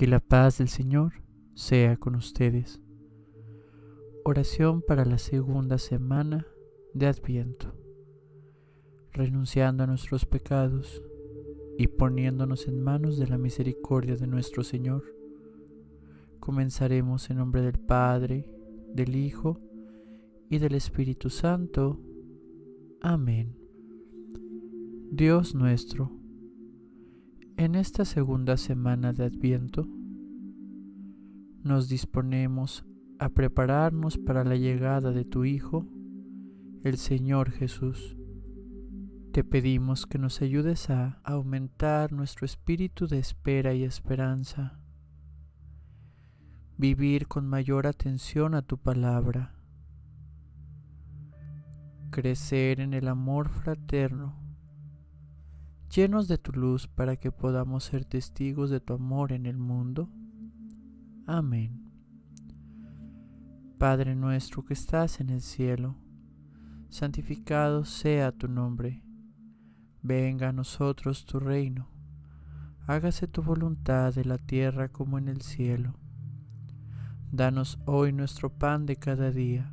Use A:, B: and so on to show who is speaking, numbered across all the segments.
A: Que la paz del Señor sea con ustedes. Oración para la segunda semana de Adviento. Renunciando a nuestros pecados y poniéndonos en manos de la misericordia de nuestro Señor, comenzaremos en nombre del Padre, del Hijo y del Espíritu Santo. Amén. Dios nuestro, en esta segunda semana de Adviento nos disponemos a prepararnos para la llegada de tu Hijo, el Señor Jesús. Te pedimos que nos ayudes a aumentar nuestro espíritu de espera y esperanza, vivir con mayor atención a tu palabra, crecer en el amor fraterno Llenos de tu luz para que podamos ser testigos de tu amor en el mundo. Amén. Padre nuestro que estás en el cielo, santificado sea tu nombre. Venga a nosotros tu reino. Hágase tu voluntad en la tierra como en el cielo. Danos hoy nuestro pan de cada día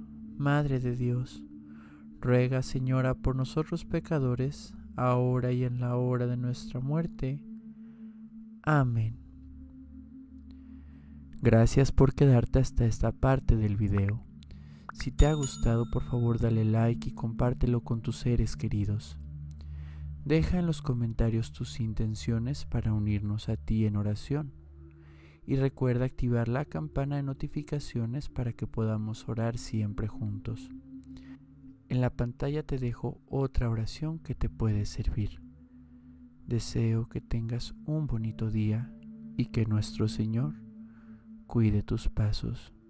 A: Madre de Dios, ruega Señora por nosotros pecadores, ahora y en la hora de nuestra muerte. Amén. Gracias por quedarte hasta esta parte del video. Si te ha gustado por favor dale like y compártelo con tus seres queridos. Deja en los comentarios tus intenciones para unirnos a ti en oración y recuerda activar la campana de notificaciones para que podamos orar siempre juntos. En la pantalla te dejo otra oración que te puede servir. Deseo que tengas un bonito día y que nuestro Señor cuide tus pasos.